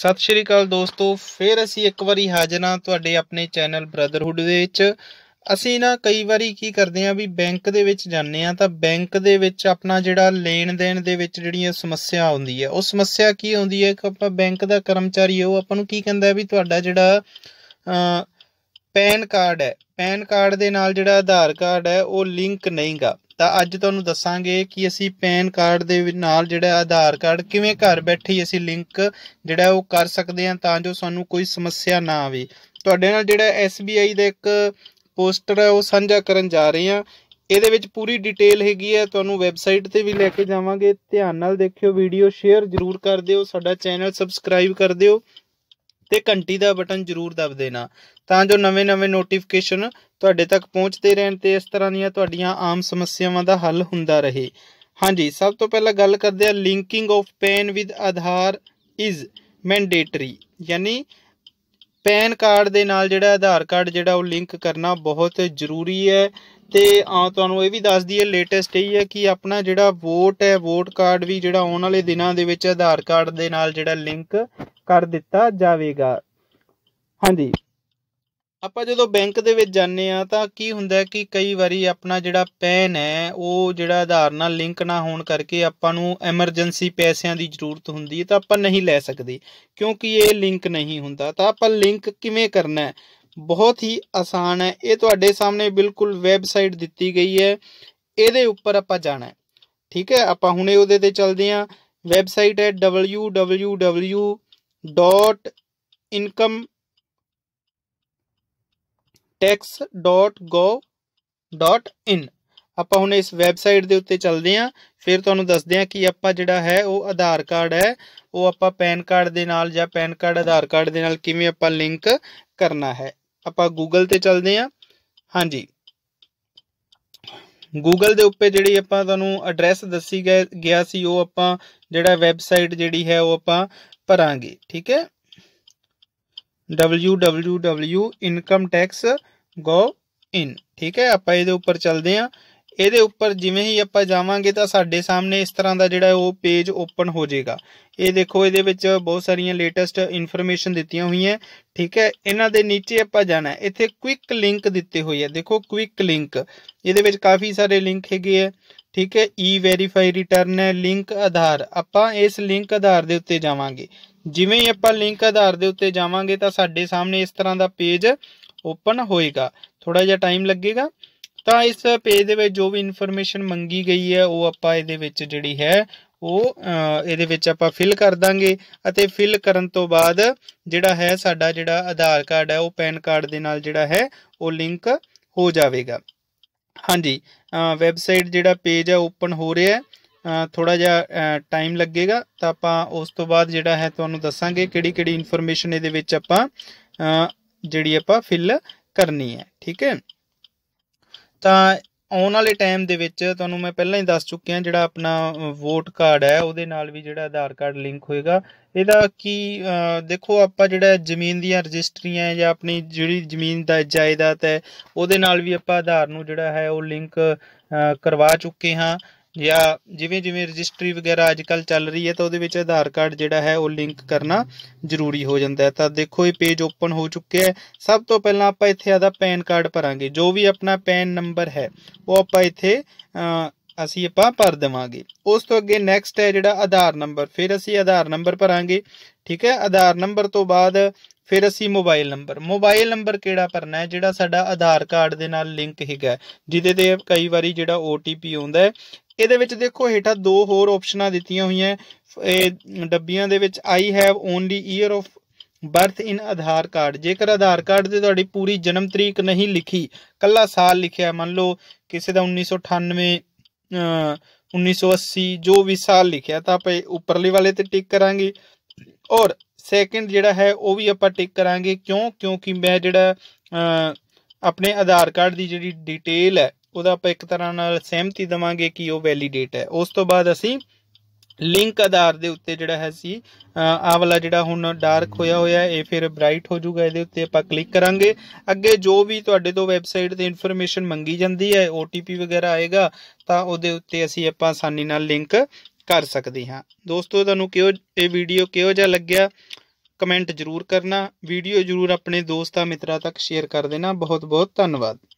ਸਤਿ ਸ਼੍ਰੀ ਅਕਾਲ ਦੋਸਤੋ ਫੇਰ ਅਸੀਂ ਇੱਕ ਵਾਰੀ ਹਾਜ਼ਰ ਹਾਂ ਤੁਹਾਡੇ ਆਪਣੇ ਚੈਨਲ ਬ੍ਰਦਰਹੁੱਡ ਦੇ ਵਿੱਚ ਅਸੀਂ ਨਾ ਕਈ ਵਾਰੀ ਕੀ ਕਰਦੇ ਆ ਵੀ ਬੈਂਕ ਦੇ ਵਿੱਚ ਜਾਂਦੇ ਆ ਤਾਂ ਬੈਂਕ ਦੇ ਵਿੱਚ ਆਪਣਾ ਜਿਹੜਾ ਲੈਣ ਦੇਣ ਦੇ ਵਿੱਚ ਜਿਹੜੀਆਂ ਸਮੱਸਿਆ ਆਉਂਦੀ ਹੈ ਉਹ ਸਮੱਸਿਆ ਕੀ ਆਉਂਦੀ ਹੈ ਕਿ ਆਪਾਂ ਬੈਂਕ ਦਾ ਕਰਮਚਾਰੀ ਉਹ ਆਪਾਂ ਨੂੰ ਕੀ ਕਹਿੰਦਾ ਵੀ ਤੁਹਾਡਾ ਜਿਹੜਾ ਪੈਨ ਕਾਰਡ ਹੈ ਪੈਨ ਕਾਰਡ ਦੇ ਨਾਲ ਜਿਹੜਾ ਆਧਾਰ ਕਾਰਡ ਹੈ ਉਹ ਲਿੰਕ ਨਹੀਂਗਾ ਤਾਂ ਅੱਜ ਤੁਹਾਨੂੰ ਦੱਸਾਂਗੇ ਕਿ ਅਸੀਂ ਪੈਨ ਕਾਰਡ ਦੇ ਨਾਲ ਜਿਹੜਾ ਆਧਾਰ ਕਾਰਡ ਕਿਵੇਂ ਘਰ ਬੈਠੇ ਹੀ ਅਸੀਂ ਲਿੰਕ ਜਿਹੜਾ ਉਹ ਕਰ ਸਕਦੇ ਹਾਂ ਤਾਂ ਜੋ ਸਾਨੂੰ ਕੋਈ ਸਮੱਸਿਆ ਨਾ ਆਵੇ ਤੁਹਾਡੇ ਨਾਲ ਜਿਹੜਾ SBI ਦਾ ਇੱਕ ਪੋਸਟਰ ਹੈ ਉਹ ਸਾਂਝਾ ਕਰਨ ਜਾ ਰਹੇ ਹਾਂ ਇਹਦੇ ਵਿੱਚ ਪੂਰੀ ਡਿਟੇਲ ਹੈਗੀ ਹੈ ਤੁਹਾਨੂੰ ਵੈਬਸਾਈਟ ਤੇ ਵੀ ਲੈ ਕੇ ਜਾਵਾਂਗੇ ਧਿਆਨ ਨਾਲ ਦੇਖਿਓ ਵੀਡੀਓ ਸ਼ੇਅਰ ਜ਼ਰੂਰ ਕਰ ਦਿਓ ਸਾਡਾ ਚੈਨਲ ਸਬਸਕ੍ਰਾਈਬ ਕਰ ਦਿਓ ਤੇ ਘੰਟੀ ਦਾ ਬਟਨ ਜ਼ਰੂਰ ਦਬ ਦੇਣਾ ਤਾਂ ਜੋ ਨਵੇਂ-ਨਵੇਂ ਨੋਟੀਫਿਕੇਸ਼ਨ ਤੁਹਾਡੇ ਤੱਕ ਪਹੁੰਚਦੇ ਰਹਿਣ ਤੇ ਇਸ ਤਰ੍ਹਾਂ ਦੀਆਂ ਤੁਹਾਡੀਆਂ ਆਮ ਸਮੱਸਿਆਵਾਂ ਦਾ ਹੱਲ ਹੁੰਦਾ ਰਹੇ ਹਾਂਜੀ ਸਭ ਤੋਂ ਪਹਿਲਾਂ ਗੱਲ ਕਰਦੇ ਆ linking of PAN with Aadhaar is mandatory ਯਾਨੀ ਪੈਨ ਕਾਰਡ ਦੇ ਨਾਲ ਜਿਹੜਾ ਆਧਾਰ ਕਾਰਡ ਜਿਹੜਾ ਉਹ ਲਿੰਕ ਕਰਨਾ ਬਹੁਤ ਜ਼ਰੂਰੀ ਹੈ ਤੇ ਆ ਤੁਹਾਨੂੰ ਇਹ ਵੀ ਦੱਸ ਦਈਏ ਲੇਟੈਸਟ ਇਹ ਹੈ ਕਿ ਆਪਣਾ ਜਿਹੜਾ ਵੋਟ ਹੈ ਵੋਟ ਕਾਰਡ ਵੀ ਜਿਹੜਾ ਆਉਣ ਵਾਲੇ ਦਿਨਾਂ ਦੇ ਵਿੱਚ ਆਧਾਰ ਕਾਰਡ ਦੇ ਨਾਲ ਜਿਹੜਾ ਲਿੰਕ ਕਰ ਦਿੱਤਾ ਜਾਵੇਗਾ ਹਾਂਜੀ ਆਪਾਂ ਜਦੋਂ ਬੈਂਕ ਦੇ ਵਿੱਚ ਜਾਂਦੇ ਆ ਤਾਂ ਕੀ ਹੁੰਦਾ ਕਿ ਕਈ ਵਾਰੀ ਆਪਣਾ ਜਿਹੜਾ ਪੈਨ ਹੈ ਉਹ ਜਿਹੜਾ ਆਧਾਰ ਨਾਲ ਲਿੰਕ ਨਾ ਹੋਣ ਕਰਕੇ ਆਪਾਂ ਨੂੰ ਐਮਰਜੈਂਸੀ ਪੈਸਿਆਂ ਦੀ ਜ਼ਰੂਰਤ ਹੁੰਦੀ ਹੈ ਤਾਂ ਆਪਾਂ ਨਹੀਂ ਲੈ ਸਕਦੇ ਕਿਉਂਕਿ ਇਹ ਲਿੰਕ ਨਹੀਂ ਹੁੰਦਾ ਤਾਂ ਆਪਾਂ ਲਿੰਕ ਕਿਵੇਂ ਕਰਨਾ ਹੈ ਬਹੁਤ ਹੀ ਆਸਾਨ ਹੈ ਇਹ ਤੁਹਾਡੇ ਸਾਹਮਣੇ ਬਿਲਕੁਲ ਵੈਬਸਾਈਟ ਦਿੱਤੀ ਗਈ ਹੈ ਇਹਦੇ ਉੱਪਰ ਆਪਾਂ ਜਾਣਾ ਹੈ ਠੀਕ ਹੈ ਆਪਾਂ ਹੁਣੇ ਉਹਦੇ ਤੇ ਚੱਲਦੇ ਆਂ ਵੈਬਸਾਈਟ ਹੈ www ਡੋਟ ਇਨਕਮ ਟੈਕਸ ਆਪਾਂ ਹੁਣ ਇਸ ਵੈਬਸਾਈਟ ਦੇ ਉੱਤੇ ਚੱਲਦੇ ਆਂ ਫਿਰ ਤੁਹਾਨੂੰ ਦੱਸਦੇ ਆਂ ਕਿ ਆਪਾਂ ਜਿਹੜਾ ਹੈ ਉਹ ਆਧਾਰ ਕਾਰਡ ਹੈ ਉਹ ਆਪਾਂ ਪੈਨ ਕਾਰਡ ਦੇ ਨਾਲ ਜਾਂ ਪੈਨ ਕਾਰਡ ਆਧਾਰ ਕਾਰਡ ਦੇ ਨਾਲ ਕਿਵੇਂ ਆਪਾਂ ਲਿੰਕ ਕਰਨਾ ਹੈ ਆਪਾਂ ਗੂਗਲ ਤੇ ਚੱਲਦੇ ਆਂ ਹਾਂਜੀ ਗੂਗਲ ਦੇ ਉੱਪਰ ਜਿਹੜੀ ਆਪਾਂ ਤੁਹਾਨੂੰ ਐਡਰੈਸ ਦੱਸੀ ਗਿਆ ਸੀ ਉਹ ਆਪਾਂ ਜਿਹੜਾ ਵੈਬਸਾਈਟ ਜਿਹੜੀ ਹੈ ਉਹ ਆਪਾਂ ਭਰਾਂਗੇ ਠੀਕ ਹੈ www.incomeTax.gov.in ਠੀਕ ਹੈ ਆਪਾਂ ਇਹਦੇ ਉੱਪਰ ਚੱਲਦੇ ਆਂ ਇਹਦੇ ਉੱਪਰ ਜਿਵੇਂ ਹੀ ਆਪਾਂ ਜਾਵਾਂਗੇ ਤਾਂ ਸਾਡੇ ਸਾਹਮਣੇ ਇਸ ਤਰ੍ਹਾਂ ਦਾ ਜਿਹੜਾ ਉਹ ਪੇਜ ਓਪਨ ਹੋ ਜਾਏਗਾ ਇਹ ਦੇਖੋ ਇਹਦੇ ਵਿੱਚ ਬਹੁਤ ਸਾਰੀਆਂ ਲੇਟੈਸਟ ਇਨਫੋਰਮੇਸ਼ਨ ਦਿੱਤੀਆਂ ਹੋਈਆਂ ਠੀਕ ਹੈ ਇਹਨਾਂ ਦੇ ਨੀਚੇ ਆਪਾਂ ਜਾਣਾ ਇੱਥੇ ਕੁਇਕ ਲਿੰਕ ਦਿੱਤੇ ਹੋਏ ਆ ਦੇਖੋ ਕੁਇਕ ਲਿੰਕ ਇਹਦੇ ਵਿੱਚ ਕਾਫੀ ਸਾਰੇ ਲਿੰਕ ਹੈਗੇ ਆ ਠੀਕ ਹੈ ਈ ਵੈਰੀਫਾਈ ਰਿਟਰਨ ਹੈ ਲਿੰਕ ਆਧਾਰ ਆਪਾਂ ਇਸ ਲਿੰਕ ਆਧਾਰ ਦੇ ਉੱਤੇ ਜਾਵਾਂਗੇ ਜਿਵੇਂ ਹੀ ਆਪਾਂ ਲਿੰਕ ਆਧਾਰ ਦੇ ਉੱਤੇ ਜਾਵਾਂਗੇ ਤਾਂ ਸਾਡੇ ਸਾਹਮਣੇ ਇਸ ਤਰ੍ਹਾਂ ਦਾ ਪੇਜ ਓਪਨ ਹੋਏਗਾ ਥੋੜਾ ਜਿਹਾ ਟਾਈਮ ਲੱਗੇਗਾ ਤਾਂ ਇਸ ਪੇਜ ਦੇ ਵਿੱਚ ਜੋ ਵੀ ਇਨਫੋਰਮੇਸ਼ਨ ਮੰਗੀ ਗਈ ਹੈ ਉਹ ਆਪਾਂ ਇਹਦੇ ਵਿੱਚ ਜਿਹੜੀ ਹੈ ਉਹ ਇਹਦੇ ਵਿੱਚ ਆਪਾਂ ਫਿਲ ਕਰ ਦਾਂਗੇ ਅਤੇ ਫਿਲ ਕਰਨ ਤੋਂ ਬਾਅਦ ਜਿਹੜਾ ਹੈ ਸਾਡਾ ਜਿਹੜਾ ਆਧਾਰ ਕਾਰਡ ਹੈ ਉਹ ਪੈਨ ਕਾਰਡ ਦੇ ਨਾਲ ਜਿਹੜਾ ਹੈ ਉਹ ਲਿੰਕ ਹੋ ਜਾਵੇਗਾ ਹਾਂਜੀ ਵੈਬਸਾਈਟ ਜਿਹੜਾ ਪੇਜ ਹੈ ਓਪਨ ਹੋ ਰਿਹਾ ਹੈ ਥੋੜਾ ਜਿਹਾ ਟਾਈਮ ਲੱਗੇਗਾ ਤਾਂ ਆਪਾਂ ਉਸ ਤੋਂ ਬਾਅਦ ਜਿਹੜਾ ਹੈ ਤੁਹਾਨੂੰ ਦੱਸਾਂਗੇ ਕਿਹੜੀ ਕਿਹੜੀ ਇਨਫੋਰਮੇਸ਼ਨ ਇਹਦੇ ਵਿੱਚ ਆਪਾਂ ਜਿਹੜੀ ਆਪਾਂ ਫਿਲ ਕਰਨੀ ਹੈ ਠੀਕ ਹੈ ਤਾਂ ਆਉਣ ਵਾਲੇ ਟਾਈਮ ਦੇ ਵਿੱਚ ਤੁਹਾਨੂੰ ਮੈਂ ਪਹਿਲਾਂ ਹੀ ਦੱਸ ਚੁੱਕਿਆ ਜਿਹੜਾ ਆਪਣਾ ਵੋਟ ਕਾਰਡ ਹੈ ਉਹਦੇ ਨਾਲ ਵੀ ਜਿਹੜਾ ਆਧਾਰ ਕਾਰਡ ਲਿੰਕ ਹੋਏਗਾ ਇਹਦਾ ਕੀ ਦੇਖੋ ਆਪਾਂ ਜਿਹੜਾ ਜ਼ਮੀਨ ਦੀਆਂ ਰਜਿਸਟਰੀਆਂ ਜਾਂ ਆਪਣੀ ਜਿਹੜੀ ਜ਼ਮੀਨ ਦਾ ਜਾਇਦਾਦ ਹੈ ਉਹਦੇ ਨਾਲ ਵੀ ਆਪਾਂ ਆਧਾਰ ਨੂੰ ਜਿਹੜਾ ਹੈ ਉਹ ਲਿੰਕ ਕਰਵਾ ਚੁੱਕੇ ਹਾਂ ਜਾਂ ਜਿਵੇਂ ਜਿਵੇਂ ਰਜਿਸਟਰੀ ਵਗੈਰਾ ਅੱਜ ਕੱਲ ਚੱਲ ਰਹੀ ਹੈ ਤਾਂ ਉਹਦੇ ਵਿੱਚ ਆਧਾਰ ਕਾਰਡ ਜਿਹੜਾ ਹੈ ਉਹ ਲਿੰਕ ਕਰਨਾ ਜ਼ਰੂਰੀ ਹੋ ਜਾਂਦਾ ਹੈ ਤਾਂ ਦੇਖੋ ਇਹ ਪੇਜ ਓਪਨ ਹੋ ਚੁੱਕਿਆ ਹੈ ਸਭ ਤੋਂ ਪਹਿਲਾਂ ਆਪਾਂ ਇੱਥੇ ਆਦਾ ਪੈਨ ਕਾਰਡ ਭਰਾਂਗੇ ਜੋ ਵੀ ਆਪਣਾ ਪੈਨ ਨੰਬਰ ਹੈ ਉਹ ਆਪਾਂ ਇੱਥੇ ਅਸੀਂ ਆਪਾਂ ਭਰ ਦੇਵਾਂਗੇ ਉਸ ਤੋਂ ਅੱਗੇ ਨੈਕਸਟ ਹੈ ਜਿਹੜਾ ਆਧਾਰ ਨੰਬਰ ਫਿਰ ਅਸੀਂ ਆਧਾਰ ਨੰਬਰ ਭਰਾਂਗੇ ਠੀਕ ਹੈ ਆਧਾਰ ਨੰਬਰ ਤੋਂ ਬਾਅਦ ਫਿਰ ਅਸੀਂ ਮੋਬਾਈਲ ਨੰਬਰ ਮੋਬਾਈਲ ਨੰਬਰ ਕਿਹੜਾ ਭਰਨਾ ਹੈ ਜਿਹੜਾ ਸਾਡਾ ਆਧਾਰ ਕਾਰਡ ਦੇ ਨਾਲ ਲਿੰਕ ਹੈਗਾ ਜਿਹਦੇ ਤੇ ਕਈ ਵਾਰੀ ਜਿਹੜਾ OTP ਆਉਂਦਾ ਹੈ ਇਹਦੇ ਵਿੱਚ ਦੇਖੋ ਹੇਠਾਂ ਦੋ ਹੋਰ ਆਪਸ਼ਨਾਂ ਦਿੱਤੀਆਂ ਹੋਈਆਂ ਇਹ ਡੱਬੀਆਂ ਦੇ ਵਿੱਚ I have only year of birth in Aadhaar card ਜੇਕਰ ਆਧਾਰ ਕਾਰਡ ਤੇ ਤੁਹਾਡੀ ਪੂਰੀ ਜਨਮ ਤਰੀਕ ਨਹੀਂ ਲਿਖੀ ਕੱਲਾ ਸਾਲ ਲਿਖਿਆ ਮੰਨ ਲਓ ਕਿਸੇ ਦਾ 1998 1980 ਜੋ ਵੀ ਸਾਲ ਲਿਖਿਆ ਤਾਂ ਆਪਾਂ ਉੱਪਰਲੇ ਵਾਲੇ ਤੇ ਟਿਕ ਕਰਾਂਗੇ ਔਰ ਸੈਕਿੰਡ ਜਿਹੜਾ ਹੈ ਉਹ ਵੀ ਆਪਾਂ ਟਿਕ ਕਰਾਂਗੇ ਕਿਉਂ ਕਿਉਂਕਿ ਮੈਂ ਜਿਹੜਾ ਆਪਣੇ ਆਧਾਰ ਕਾਰਡ ਦੀ ਜਿਹੜੀ ਡਿਟੇਲ ਹੈ ਉਹਦਾ ਆਪਾਂ ਇੱਕ ਤਰ੍ਹਾਂ ਨਾਲ ਸਹਿਮਤੀ ਦਵਾਂਗੇ ਕਿ ਉਹ ਵੈਲੀਡੇਟ ਹੈ ਉਸ ਤੋਂ ਬਾਅਦ ਅਸੀਂ ਲਿੰਕ ਆਧਾਰ ਦੇ ਉੱਤੇ ਜਿਹੜਾ ਹੈ ਸੀ ਆ ਵਾਲਾ ਜਿਹੜਾ ਹੁਣ ਡਾਰਕ ਹੋਇਆ ਹੋਇਆ ਇਹ ਫਿਰ ਬ੍ਰਾਈਟ ਹੋ ਜਾਊਗਾ ਇਹਦੇ ਉੱਤੇ ਆਪਾਂ ਕਲਿੱਕ ਕਰਾਂਗੇ ਅੱਗੇ ਜੋ ਵੀ ਤੁਹਾਡੇ ਤੋਂ ਵੈਬਸਾਈਟ ਤੇ ਇਨਫੋਰਮੇਸ਼ਨ ਮੰਗੀ ਜਾਂਦੀ ਹੈ OTP ਵਗੈਰਾ ਆਏਗਾ ਤਾਂ ਉਹਦੇ ਉੱਤੇ ਅਸੀਂ ਆਪਾਂ ਆਸਾਨੀ ਨਾਲ ਲਿੰਕ ਕਰ ਸਕਦੇ ਹਾਂ ਦੋਸਤੋ ਤੁਹਾਨੂੰ ਕਿਹੋ ਇਹ ਵੀਡੀਓ ਕਿਹੋ ਜਿਹਾ ਲੱਗਿਆ ਕਮੈਂਟ ਜ਼ਰੂਰ ਕਰਨਾ ਵੀਡੀਓ ਜ਼ਰੂਰ ਆਪਣੇ ਦੋਸਤਾਂ ਮਿੱਤਰਾਂ ਤੱਕ ਸ਼ੇਅਰ ਕਰ ਦੇਣਾ ਬਹੁਤ ਬਹੁਤ ਧੰਨਵਾਦ